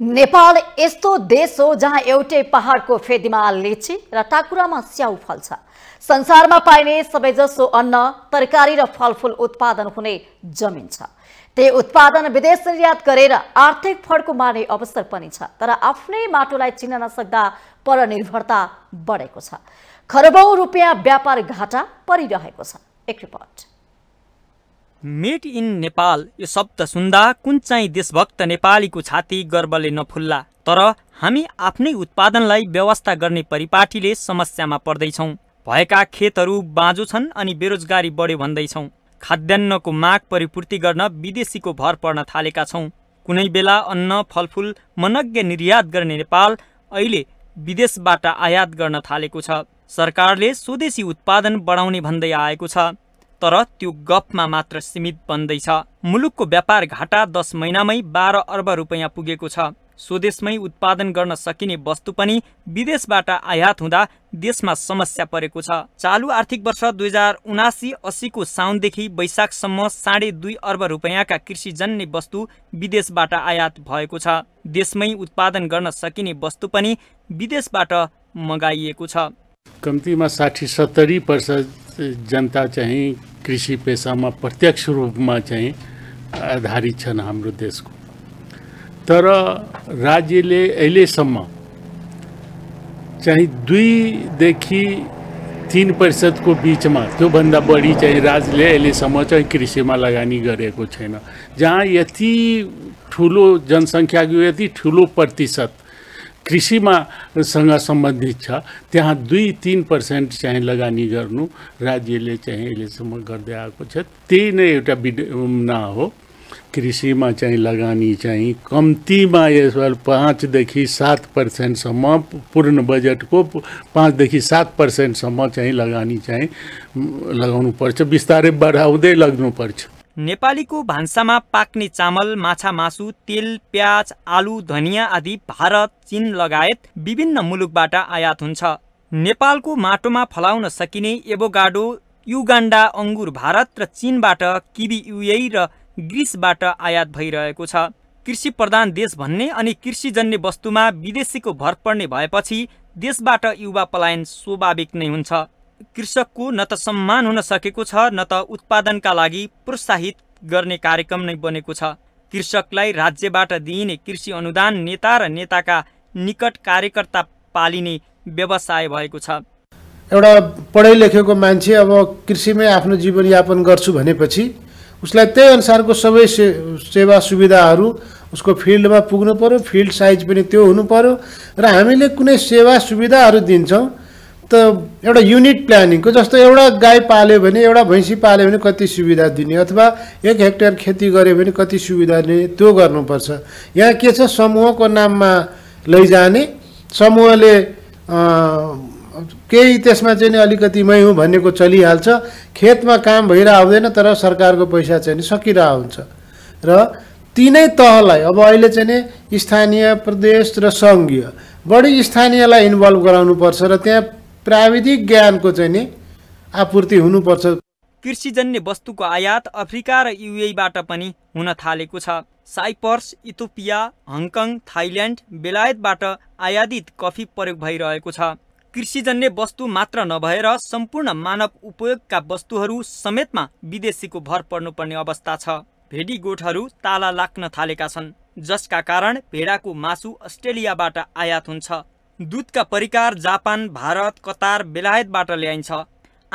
नेपाल यस्तो देश हो जहाँ एउटै पहाडको फेदीमा लेची र टाकुरामा स्याउ फल्छ संसारमा पाइने सबैजसो अन्न तरकारी र फलफुल उत्पादन हुने जमिन छ त्यही उत्पादन विदेश निर्यात गरेर आर्थिक फड्को मार्ने अवसर पनि छ तर आफ्नै माटोलाई चिन्न नसक्दा परनिर्भरता बढेको छ खरबौँ रुपियाँ व्यापार घाटा परिरहेको छ एक रिपोर्ट मेड इन नेपाल यो शब्द सुन्दा कुन चाहिँ देशभक्त नेपालीको छाती गर्वले नफुल्ला तर हामी आफ्नै उत्पादनलाई व्यवस्था गर्ने परिपाटीले समस्यामा पर्दैछौँ भएका खेतहरू बाँझो छन् अनि बेरोजगारी बढ्यो भन्दैछौँ खाद्यान्नको माग परिपूर्ति गर्न विदेशीको भर पर्न थालेका छौँ कुनै बेला अन्न फलफुल मनज्ञ निर्यात गर्ने नेपाल अहिले विदेशबाट आयात गर्न थालेको छ सरकारले स्वदेशी उत्पादन बढाउने भन्दै आएको छ तर त्यो गफमा मात्र सीमित बन्दैछ मुलुकको व्यापार घाटा दस महिनामै बाह्र अर्ब रुपियाँ पुगेको छ स्वदेशमै उत्पादन गर्न सकिने वस्तु पनि विदेशबाट आयात हुँदा देशमा समस्या परेको छ चालु आर्थिक वर्ष दुई हजार उनासी अस्सीको साउनदेखि वैशाखसम्म साढे दुई अर्ब रुपियाँका कृषिजन्य वस्तु विदेशबाट आयात भएको छ देशमै उत्पादन गर्न सकिने वस्तु पनि विदेशबाट मगाइएको छ कम्तीमा साठी सत्तरी पर्सेन्ट जनता चाहिँ कृषि पेसामा प्रत्यक्ष रूपमा चाहिँ आधारित छन् हाम्रो देशको तर राज्यले अहिलेसम्म चाहिँ दुईदेखि तिन प्रतिशतको बिचमा त्योभन्दा बढी चाहिँ राज्यले अहिलेसम्म चाहिँ कृषिमा लगानी गरेको छैन जहाँ यति ठुलो जनसङ्ख्याको यति ठुलो प्रतिशत कृषिमा सँग सम्बन्धित छ त्यहाँ दुई तिन पर्सेन्ट चाहिँ लगानी गर्नु राज्यले चाहिँ अहिलेसम्म गर्दै आएको छ त्यही नै एउटा विडम्बना हो कृषिमा चाहिँ लगानी चाहिँ कम्तीमा यस पाँचदेखि सात पर्सेन्टसम्म पूर्ण बजेटको पाँचदेखि सात पर्सेन्टसम्म चाहिँ लगानी चाहिँ लगाउनुपर्छ बिस्तारै बढाउँदै लाग्नुपर्छ नेपालीको भान्सामा पाक्ने चामल माछा मासु तेल प्याज आलु धनियाँ आदि भारत चीन लगायत विभिन्न मुलुकबाट आयात हुन्छ नेपालको माटोमा फलाउन सकिने एभोगाडो युगान्डा अङ्गुर भारत र चीनबाट किबी युए र ग्रिसबाट आयात भइरहेको छ कृषि प्रधान देश भन्ने अनि कृषिजन्य वस्तुमा विदेशीको भर पर्ने भएपछि देशबाट युवा पलायन स्वाभाविक नै हुन्छ कृषकको न त सम्मान हुन सकेको छ न त उत्पादनका लागि प्रोत्साहित गर्ने कार्यक्रम नै बनेको छ कृषकलाई राज्यबाट दिइने कृषि अनुदान नेता र नेताका निकट कार्यकर्ता पालिने व्यवसाय भएको छ एउटा पढै लेखेको मान्छे अब कृषिमै आफ्नो जीवनयापन गर्छु भनेपछि उसलाई त्यही अनुसारको सबै से सेवा सुविधाहरू उसको फिल्डमा पुग्नु पऱ्यो फिल्ड साइज पनि त्यो हुनु पऱ्यो र हामीले कुनै सेवा सुविधाहरू दिन्छौँ त एउटा युनिट प्लानिङको जस्तो एउटा गाई पाल्यो भने एउटा भैँसी पाल्यो भने कति सुविधा दिने अथवा एक हेक्टर खेती गऱ्यो भने कति सुविधा दिने त्यो गर्नुपर्छ यहाँ के छ समूहको नाममा लैजाने समूहले केही त्यसमा चाहिँ नि अलिकति मै हुँ भन्नेको चलिहाल्छ खेतमा काम भइरह हुँदैन तर सरकारको पैसा चाहिँ नि सकिरहेको हुन्छ र तिनै तहलाई अब अहिले चाहिँ नि स्थानीय प्रदेश र सङ्घीय बढी स्थानीयलाई इन्भल्भ गराउनुपर्छ र त्यहाँ प्राविधिक ज्ञानको चाहिँ नि आपूर्ति हुनुपर्छ कृषिजन्य वस्तुको आयात अफ्रिका र युएबाट पनि हुन थालेको छ साइपर्स इथोपिया हङकङ थाइल्यान्ड बेलायतबाट आयादित कफी प्रयोग भइरहेको छ कृषिजन्य वस्तु मात्र नभएर सम्पूर्ण मानव उपयोगका वस्तुहरू समेतमा विदेशीको भर पर्नुपर्ने अवस्था छ भेडी गोठहरू ताला लाग्न थालेका छन् जसका कारण भेडाको मासु अस्ट्रेलियाबाट आयात हुन्छ दुधका परिकार जापान भारत कतार बेलायतबाट ल्याइन्छ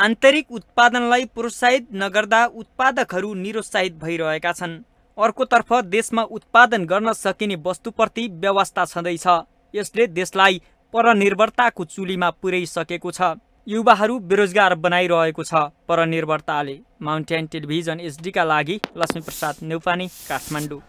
आन्तरिक उत्पादनलाई प्रोत्साहित नगर्दा उत्पादकहरू निरुत्साहित भइरहेका छन् अर्कोतर्फ देशमा उत्पादन गर्न सकिने वस्तुप्रति व्यवस्था छँदैछ यसले देशलाई परनिर्भरताको चुलीमा पुर्याइसकेको छ युवाहरू बेरोजगार बनाइरहेको छ परनिर्भरताले माउन्टेन टेलिभिजन एसडीका लागि लक्ष्मीप्रसाद नेउपानी काठमाडौँ